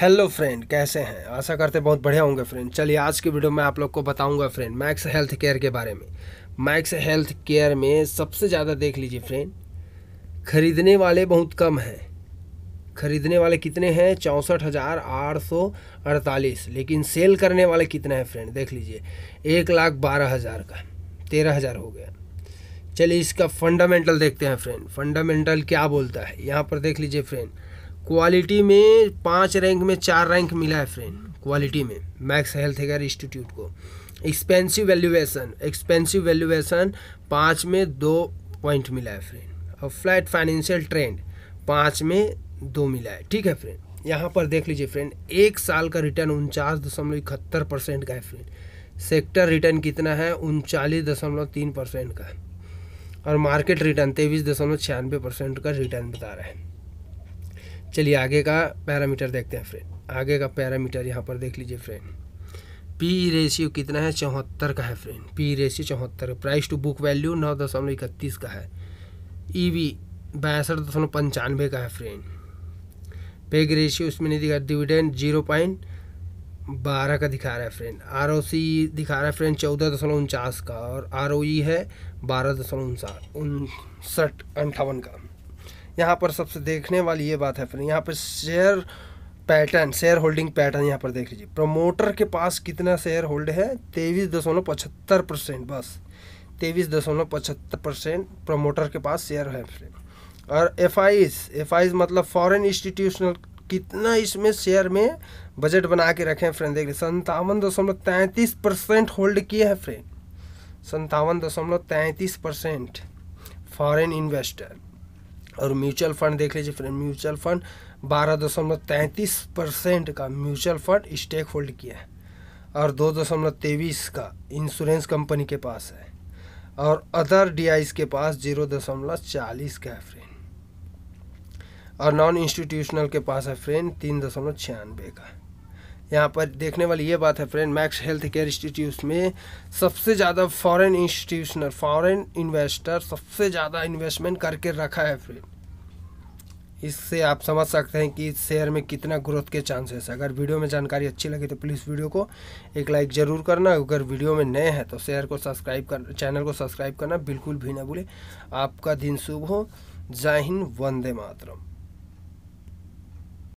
hello friend कैसे हैं आशा करते बहुत बढ़िया होंगे फ्रेंड चलिए आज की वीडियो में आप लोग को बताऊंगा फ्रेंड मैक्स हेल्थ केयर के बारे में मैक्स हेल्थ केयर में सबसे ज़्यादा देख लीजिए फ्रेंड खरीदने वाले बहुत कम हैं खरीदने वाले कितने हैं चौंसठ हज़ार आठ सौ अड़तालीस लेकिन सेल करने वाले कितने हैं फ्रेंड देख लीजिए एक लाख बारह हज़ार का तेरह हज़ार हो गया चलिए इसका फंडामेंटल देखते हैं फ्रेंड फंडामेंटल क्या बोलता है यहाँ पर देख लीजिए फ्रेंड क्वालिटी में पाँच रैंक में चार रैंक मिला है फ्रेंड क्वालिटी में मैक्स हेल्थ केयर इंस्टीट्यूट को एक्सपेंसिव वैल्यूएशन एक्सपेंसिव वैल्यूएशन पाँच में दो पॉइंट मिला है फ्रेंड और फ्लैट फाइनेंशियल ट्रेंड पाँच में दो मिला है ठीक है फ्रेंड यहाँ पर देख लीजिए फ्रेंड एक साल का रिटर्न उनचास दशमलव इकहत्तर परसेंट का है फ्रेंड सेक्टर रिटर्न कितना है उनचालीस दशमलव तीन परसेंट का और मार्केट रिटर्न तेईस दशमलव छियानवे परसेंट का रिटर्न बता रहा है चलिए आगे का पैरामीटर देखते हैं फ्रेंड आगे का पैरामीटर यहाँ पर देख लीजिए फ्रेंड पी रेशियो कितना है चौहत्तर का है फ्रेंड पी रेशियो चौहत्तर प्राइस टू बुक वैल्यू नौ दशमलव इकतीस का है ई वी बासठ दशमलव पंचानवे का है फ्रेंड पेग रेशियो इसमें नहीं दिखा डिविडेंड जीरो पॉइंट बारह का दिखा रहा है फ्रेंड आर ओ सी दिखा रहा है फ्रेंड चौदह दशमलव उनचास का और आर ओ ई है बारह दशमलव उनसठ अंठावन का यहाँ पर सबसे देखने वाली ये बात है फिर यहाँ पर share pattern shareholding pattern यहाँ पर देख लीजिए प्रमोटर के पास कितना शेयर होल्ड है तेईस दशमलव पचहत्तर परसेंट बस तेईस दशमलव पचहत्तर परसेंट प्रमोटर के पास शेयर है और एफ आई मतलब फॉरेन इंस्टीट्यूशनल कितना इसमें शेयर में बजट बना के रखे हैं फ्रेंड देख लीजिए संतावन दशमलव तैंतीस परसेंट होल्ड किए हैं फ्रेंड संतावन दशमलव तैंतीस परसेंट फॉरेन इन्वेस्टर और म्यूचुअल फंड देख लीजिए फ्रेंड म्यूचुअल फंड बारह दशमलव तैंतीस परसेंट का म्यूचुअल फंड स्टेक होल्ड किया है और दो दशमलव तेईस का इंश्योरेंस कंपनी के पास है और अदर डी के पास जीरो दशमलव चालीस का है फ्रेंड और नॉन इंस्टीट्यूशनल के पास है फ्रेंड तीन दशमलव छियानवे का है यहाँ पर देखने वाली ये बात है friend Max Healthcare Institute में सबसे ज़्यादा फॉरेन इंस्टीट्यूशनल फॉरेन इन्वेस्टर सबसे ज़्यादा इन्वेस्टमेंट करके रखा है फ्रेंड इससे आप समझ सकते हैं कि इस शेयर में कितना ग्रोथ के चांसेस है अगर वीडियो में जानकारी अच्छी लगी तो प्लीज़ वीडियो को एक लाइक ज़रूर करना अगर वीडियो में नए हैं तो शेयर को सब्सक्राइब कर चैनल को सब्सक्राइब करना बिल्कुल भी ना भूलें आपका दिन शुभ हो जय हिंद वंदे मातरम